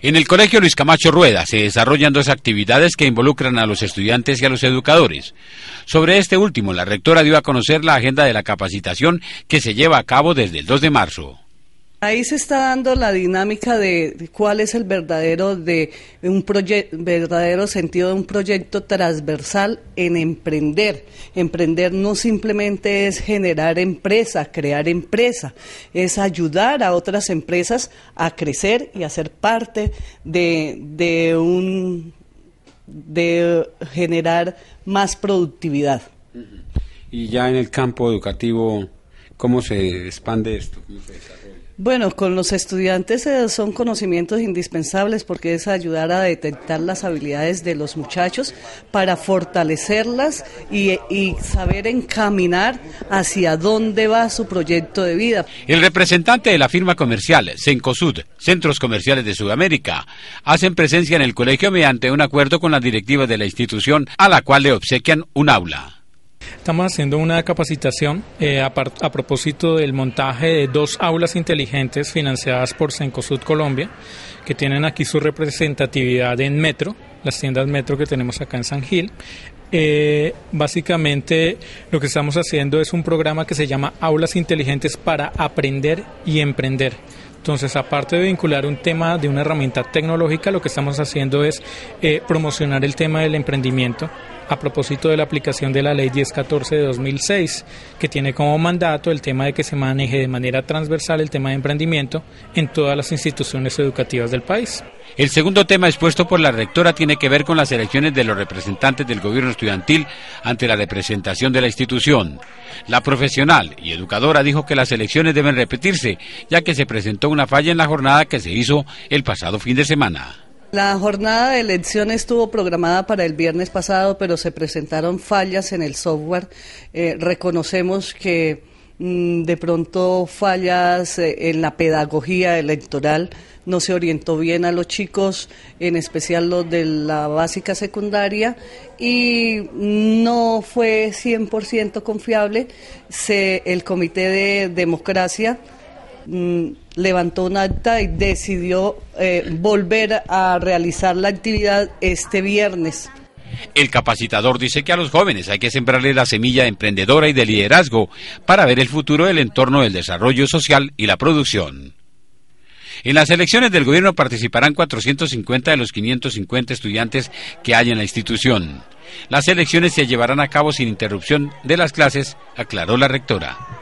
En el Colegio Luis Camacho Rueda se desarrollan dos actividades que involucran a los estudiantes y a los educadores. Sobre este último, la rectora dio a conocer la agenda de la capacitación que se lleva a cabo desde el 2 de marzo. Ahí se está dando la dinámica de cuál es el verdadero de un verdadero sentido de un proyecto transversal en emprender. Emprender no simplemente es generar empresa, crear empresa, es ayudar a otras empresas a crecer y a ser parte de, de un de generar más productividad. Y ya en el campo educativo ¿Cómo se expande esto? Bueno, con los estudiantes eh, son conocimientos indispensables porque es ayudar a detectar las habilidades de los muchachos para fortalecerlas y, saber encaminar hacia dónde va su proyecto de vida. El representante de la firma comercial, CENCOSUD, Centros Comerciales de Sudamérica, hacen presencia en el colegio mediante un acuerdo con la directiva de la institución a la cual le obsequian un aula estamos haciendo una capacitación eh, a, propósito del montaje de dos aulas inteligentes financiadas por Cencosud Colombia, que tienen aquí su representatividad en Metro, las tiendas Metro que tenemos acá en San Gil. Eh, básicamente lo que estamos haciendo es un programa que se llama Aulas Inteligentes para Aprender y Emprender. Entonces, aparte de vincular un tema de una herramienta tecnológica, lo que estamos haciendo es eh, promocionar el tema del emprendimiento a propósito de la aplicación de la Ley 1014 de 2006, que tiene como mandato el tema de que se maneje de manera transversal el tema de emprendimiento en todas las instituciones educativas del país. El segundo tema expuesto por la rectora tiene que ver con las elecciones de los representantes del gobierno estudiantil ante la representación de la institución. La profesional y educadora dijo que las elecciones deben repetirse, ya que se presentó una falla en la jornada que se hizo el pasado fin de semana. La jornada de elecciones estuvo programada para el viernes pasado, pero se presentaron fallas en el software. Eh, reconocemos que Mm, de pronto fallas eh, en la pedagogía electoral, no se orientó bien a los chicos, en especial los de la básica secundaria, y no fue 100% confiable. Se, el Comité de Democracia mm, levantó un acta y decidió eh, volver a realizar la actividad este viernes. El capacitador dice que a los jóvenes hay que sembrarle la semilla emprendedora y de liderazgo para ver el futuro del entorno del desarrollo social y la producción. En las elecciones del gobierno participarán 450 de los 550 estudiantes que hay en la institución. Las elecciones se llevarán a cabo sin interrupción de las clases, aclaró la rectora.